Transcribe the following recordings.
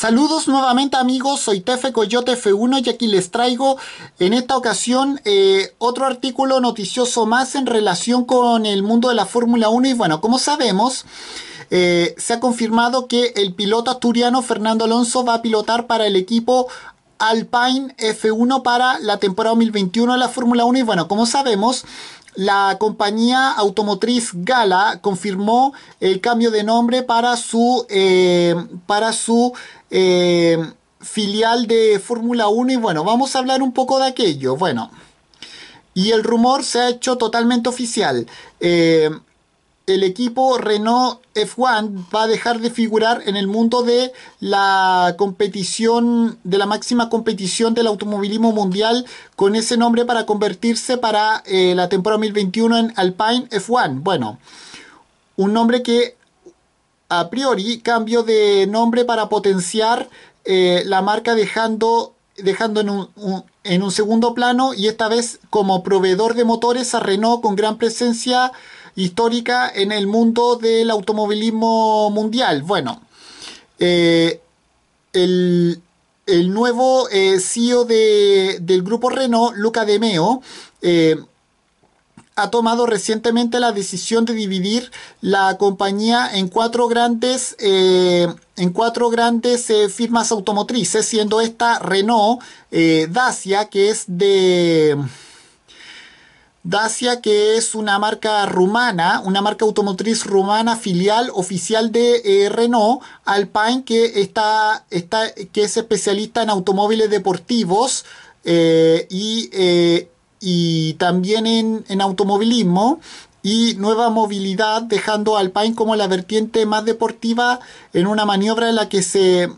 Saludos nuevamente amigos, soy Tefe Coyote F1 y aquí les traigo en esta ocasión eh, otro artículo noticioso más en relación con el mundo de la Fórmula 1 y bueno, como sabemos... Eh, se ha confirmado que el piloto asturiano Fernando Alonso va a pilotar para el equipo Alpine F1 para la temporada 2021 de la Fórmula 1 y bueno, como sabemos, la compañía automotriz Gala confirmó el cambio de nombre para su, eh, para su eh, filial de Fórmula 1 y bueno, vamos a hablar un poco de aquello. Bueno, y el rumor se ha hecho totalmente oficial. Eh, el equipo Renault F1 va a dejar de figurar en el mundo de la competición, de la máxima competición del automovilismo mundial con ese nombre para convertirse para eh, la temporada 2021 en Alpine F1. Bueno, un nombre que a priori cambio de nombre para potenciar eh, la marca dejando, dejando en en un segundo plano y esta vez como proveedor de motores a Renault con gran presencia histórica en el mundo del automovilismo mundial. Bueno, eh, el, el, nuevo eh, CEO del grupo Renault, Luca De Meo, eh, ha tomado recientemente la decisión de dividir la compañía en cuatro grandes, en cuatro grandes firmas automotrices, siendo esta Renault, Dacia, que es de Dacia, que es una marca rumana, una marca automotriz rumana filial oficial de eh, Renault, Alpine, que, está, está, que es especialista en automóviles deportivos eh, eh, y, también en, en automovilismo, y nueva movilidad, dejando a Alpine como la vertiente más deportiva en una maniobra en la que se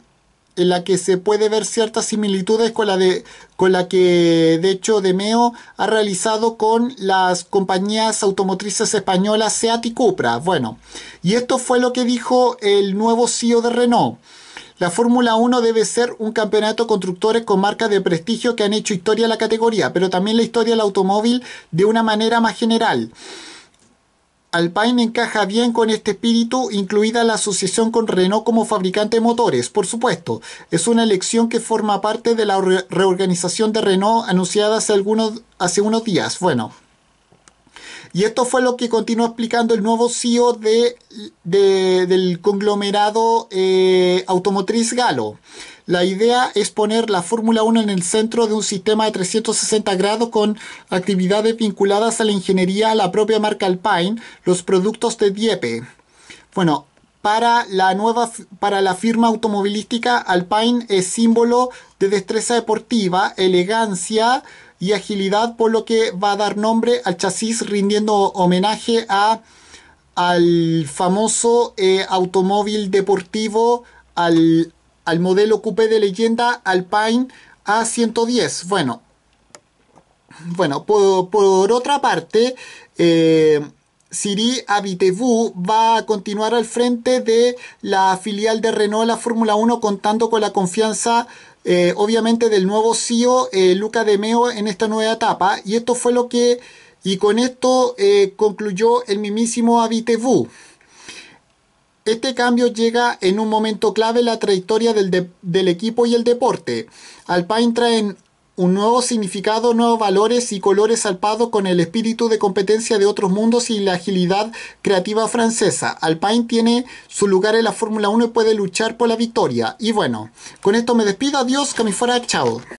en la que se puede ver ciertas similitudes con la, de, con la que de hecho Demeo ha realizado con las compañías automotrices españolas Seat y Cupra. Bueno, y esto fue lo que dijo el nuevo CEO de Renault. La Fórmula 1 debe ser un campeonato de constructores con marcas de prestigio que han hecho historia a la categoría, pero también la historia del automóvil de una manera más general. Alpine encaja bien con este espíritu, incluida la asociación con Renault como fabricante de motores, por supuesto. Es una elección que forma parte de la reorganización de Renault anunciada hace, algunos, unos días. Bueno. Y esto fue lo que continuó explicando el nuevo CEO de, del conglomerado eh, automotriz Galo. La idea es poner la Fórmula 1 en el centro de un sistema de 360 grados con actividades vinculadas a la ingeniería, a la propia marca Alpine, los productos de Dieppe. Bueno, para la nueva para la firma automovilística Alpine es símbolo de destreza deportiva, elegancia y agilidad, por lo que va a dar nombre al chasis rindiendo homenaje a al famoso eh, automóvil deportivo al al modelo coupé de leyenda Alpine A110. Bueno, bueno por, otra parte, Siri eh, Abitevu va a continuar al frente de la filial de Renault la Fórmula 1 contando con la confianza eh, obviamente del nuevo CEO eh, Luca De Meo en esta nueva etapa y esto fue lo que y con esto concluyó el mismísimo AbiteVu. Este cambio llega en un momento clave en la trayectoria del, equipo y el deporte. Alpine trae un nuevo significado, nuevos valores y colores alpados con el espíritu de competencia de otros mundos y la agilidad creativa francesa. Alpine tiene su lugar en la Fórmula 1 y puede luchar por la victoria. Y bueno, con esto me despido. Adiós, que me fuera. Chao.